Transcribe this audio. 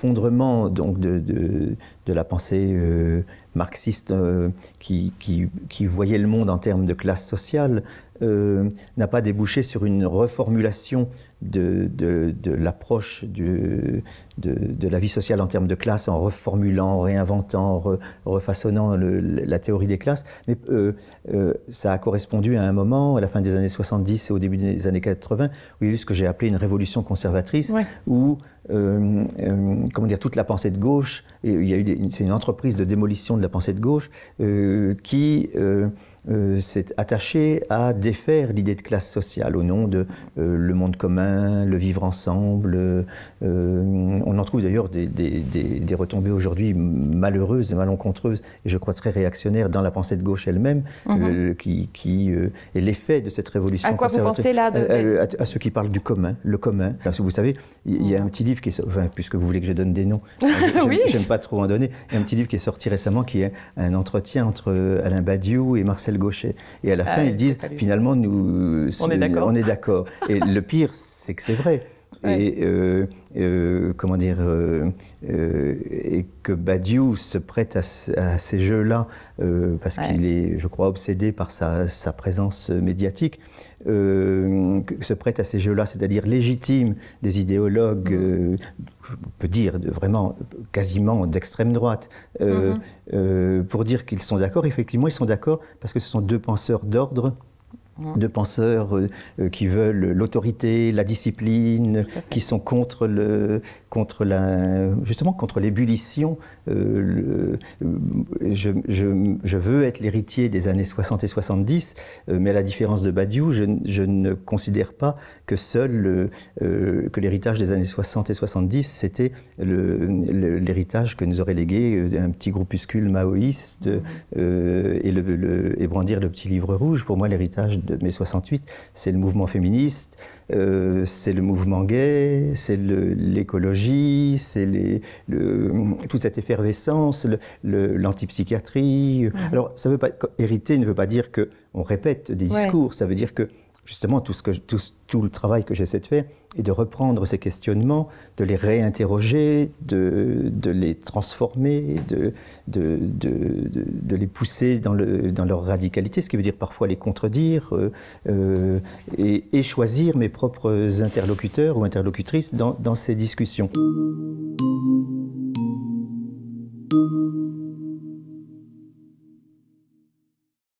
l'effondrement donc de, la pensée euh, marxiste euh, qui, qui, voyait le monde en termes de classe sociale, euh, n'a pas débouché sur une reformulation de, l'approche de, de, la vie sociale en termes de classe, en reformulant, en réinventant, en refaçonnant la théorie des classes. Mais euh, euh, ça a correspondu à un moment, à la fin des années 70 et au début des années 80, où il y a eu ce que j'ai appelé une révolution conservatrice, où comment dire, toute la pensée de gauche, il c'est une entreprise de démolition de la pensée de gauche qui s'est attachée à des faire l'idée de classe sociale au nom de euh, le monde commun, le vivre ensemble. Euh, euh, on en trouve d'ailleurs des, des, des, retombées aujourd'hui malheureuses malencontreuses, et je crois très réactionnaires dans la pensée de gauche elle-même, mhm. qui, qui est l'effet de cette révolution. À quoi vous pensez là à, ceux qui parlent du commun, le commun. que vous savez, il y, a mhm. un petit livre qui est, puisque vous voulez que je donne des noms, oui. j'aime pas trop en donner, il y a un petit livre qui est sorti récemment qui est un entretien entre Alain Badiou et Marcel Gauchet. Et à la ah fin, ils disent finalement on est d'accord. Et le pire, c'est que c'est vrai. Et euh, euh, comment dire, euh, et que Badiou se prête à, ces jeux-là parce qu'il est, je crois, obsédé par sa, présence médiatique, se prête à ces jeux-là, c'est-à-dire légitime des idéologues. Mm. on peut dire vraiment quasiment d'extrême droite, mm-hmm. pour dire qu'ils sont d'accord. Effectivement, ils sont d'accord parce que ce sont deux penseurs d'ordre de penseurs euh, euh, qui veulent l'autorité, la discipline, qui sont contre, le, contre la, justement contre l'ébullition. Euh, je, veux être l'héritier des années 60 et 70, mais à la différence de Badiou, je, ne considère pas que seul que l'héritage des années 60 et 70, c'était l'héritage que nous aurait légué un petit groupuscule maoïste et, le, et brandir le petit livre rouge. Pour moi, l'héritage de mai 68, c'est le mouvement féministe, euh, c'est le mouvement gay, c'est l'écologie, c'est le, toute cette effervescence, l'antipsychiatrie. Alors, ça veut pas hériter ne veut pas dire qu'on répète des discours, ça veut dire que justement, tout, le travail que j'essaie de faire est de reprendre ces questionnements, de les réinterroger, de, les transformer, de, les pousser dans, leur radicalité, ce qui veut dire parfois les contredire euh, euh, et, choisir mes propres interlocuteurs ou interlocutrices dans ces discussions.